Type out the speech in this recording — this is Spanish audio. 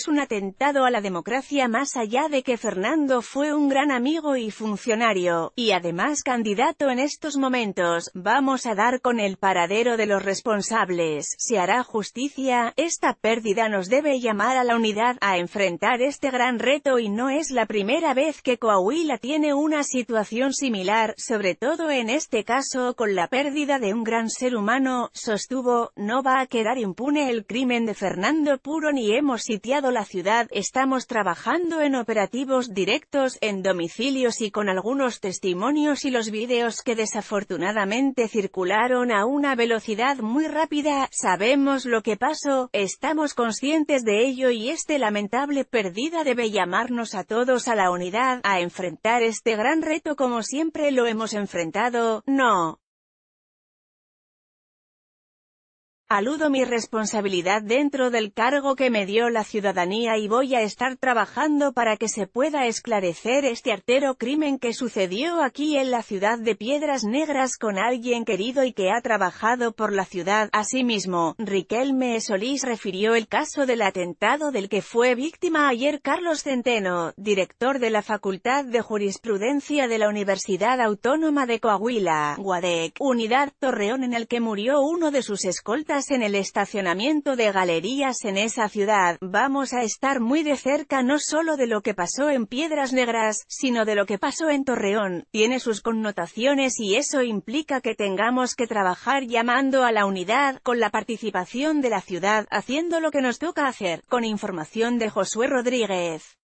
es un atentado a la democracia más allá de que Fernando fue un gran amigo y funcionario, y además candidato en estos momentos, vamos a dar con el paradero de los responsables, se hará justicia, esta pérdida nos debe llamar a la unidad a enfrentar este gran reto y no es la primera vez que Coahuila tiene una situación similar, sobre todo en este caso con la pérdida de un gran ser humano, sostuvo, no va a quedar impune el crimen de Fernando Puro ni hemos sitiado la ciudad, estamos trabajando en operativos directos, en domicilios y con algunos testimonios y los vídeos que desafortunadamente circularon a una velocidad muy rápida, sabemos lo que pasó, estamos conscientes de ello y este lamentable pérdida debe llamarnos a todos a la unidad, a enfrentar este gran reto como siempre lo hemos enfrentado, no, Aludo mi responsabilidad dentro del cargo que me dio la ciudadanía y voy a estar trabajando para que se pueda esclarecer este artero crimen que sucedió aquí en la ciudad de Piedras Negras con alguien querido y que ha trabajado por la ciudad. Asimismo, Riquelme Solís refirió el caso del atentado del que fue víctima ayer Carlos Centeno, director de la Facultad de Jurisprudencia de la Universidad Autónoma de Coahuila, Guadec, Unidad Torreón en el que murió uno de sus escoltas en el estacionamiento de galerías en esa ciudad, vamos a estar muy de cerca no solo de lo que pasó en Piedras Negras, sino de lo que pasó en Torreón, tiene sus connotaciones y eso implica que tengamos que trabajar llamando a la unidad, con la participación de la ciudad, haciendo lo que nos toca hacer, con información de Josué Rodríguez.